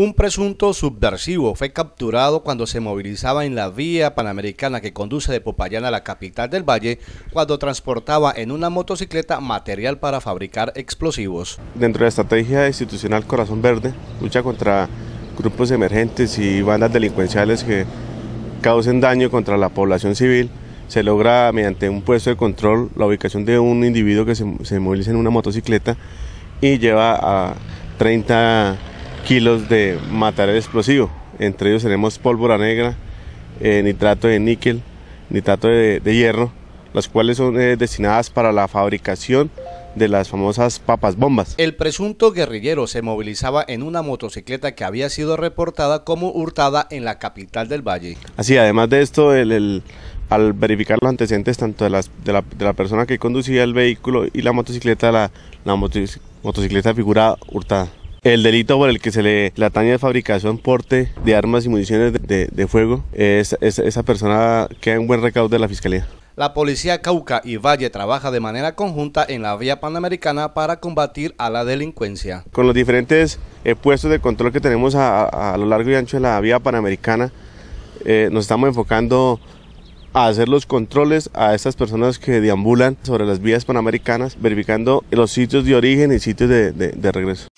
Un presunto subversivo fue capturado cuando se movilizaba en la vía panamericana que conduce de Popayán a la capital del valle cuando transportaba en una motocicleta material para fabricar explosivos. Dentro de la estrategia institucional Corazón Verde, lucha contra grupos emergentes y bandas delincuenciales que causen daño contra la población civil, se logra mediante un puesto de control la ubicación de un individuo que se, moviliza en una motocicleta y lleva a 30 kilos de material explosivo. Entre ellos tenemos pólvora negra, eh, nitrato de níquel, nitrato de, hierro, las cuales son eh, destinadas para la fabricación de las famosas papas bombas. El presunto guerrillero se movilizaba en una motocicleta que había sido reportada como hurtada en la capital del valle. Así, además de esto, el, al verificar los antecedentes tanto de, la, persona que conducía el vehículo y la motocicleta, la, la motocicleta figura hurtada. El delito por el que se le, atañe de fabricación, porte de armas y municiones de, fuego, es, esa persona queda en buen recaudo de la Fiscalía. La Policía Cauca y Valle trabaja de manera conjunta en la vía panamericana para combatir a la delincuencia. Con los diferentes eh, puestos de control que tenemos a, lo largo y ancho de la vía panamericana, eh, nos estamos enfocando a hacer los controles a estas personas que deambulan sobre las vías panamericanas, verificando los sitios de origen y sitios de, de regreso.